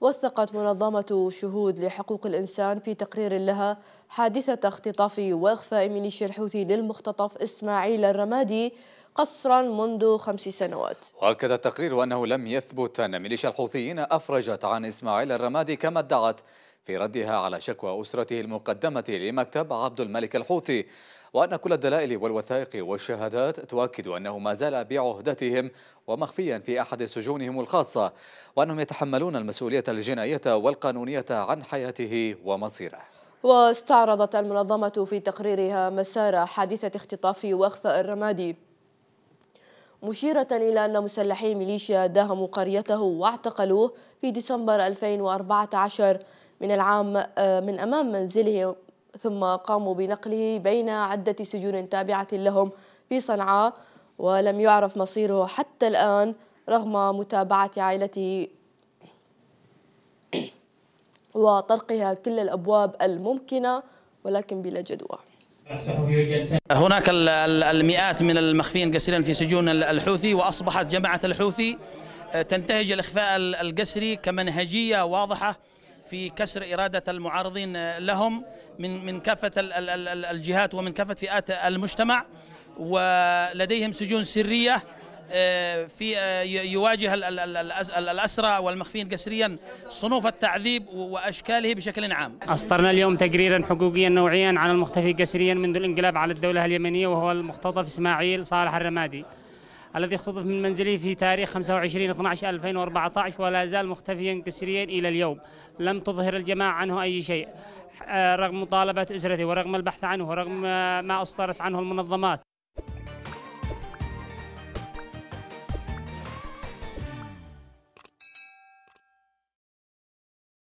وثقت منظمة شهود لحقوق الإنسان في تقرير لها حادثة اختطاف وإخفاء ميليشيا الحوثي للمختطف إسماعيل الرمادي قصرا منذ خمس سنوات وأكد التقرير أنه لم يثبت أن ميليشيا الحوثيين أفرجت عن إسماعيل الرمادي كما ادعت في ردها على شكوى أسرته المقدمة لمكتب عبد الملك الحوثي وأن كل الدلائل والوثائق والشهادات تؤكد أنه ما زال بعهدتهم ومخفيا في أحد سجونهم الخاصة وأنهم يتحملون المسؤولية الجنائية والقانونية عن حياته ومصيره واستعرضت المنظمة في تقريرها مسار حادثة اختطاف وأخفاء الرمادي مشيرة إلى أن مسلحي ميليشيا داهموا قريته واعتقلوه في ديسمبر 2014 من العام آه، من أمام منزله ثم قاموا بنقله بين عدة سجون تابعة لهم في صنعاء ولم يعرف مصيره حتى الآن رغم متابعة عائلته وطرقها كل الأبواب الممكنة ولكن بلا جدوى هناك المئات من المخفين قسرا في سجون الحوثي وأصبحت جماعة الحوثي آه، تنتهج الإخفاء القسري كمنهجية واضحة في كسر إرادة المعارضين لهم من من كافة الجهات ومن كافة فئات المجتمع ولديهم سجون سرية آه، في آه، يواجه الأسرى والمخفين قسريا صنوف التعذيب وأشكاله بشكل عام أصدرنا اليوم تقريرا حقوقيا نوعيا عن المختفي قسريا منذ الانقلاب على الدولة اليمنية وهو المختطف إسماعيل صالح الرمادي الذي اختطف من منزله في تاريخ 25 12 2014 ولا زال مختفيا كسريا إلى اليوم لم تظهر الجماعة عنه أي شيء آه، رغم مطالبة أسرتي ورغم البحث عنه ورغم آه، ما اصدرت عنه المنظمات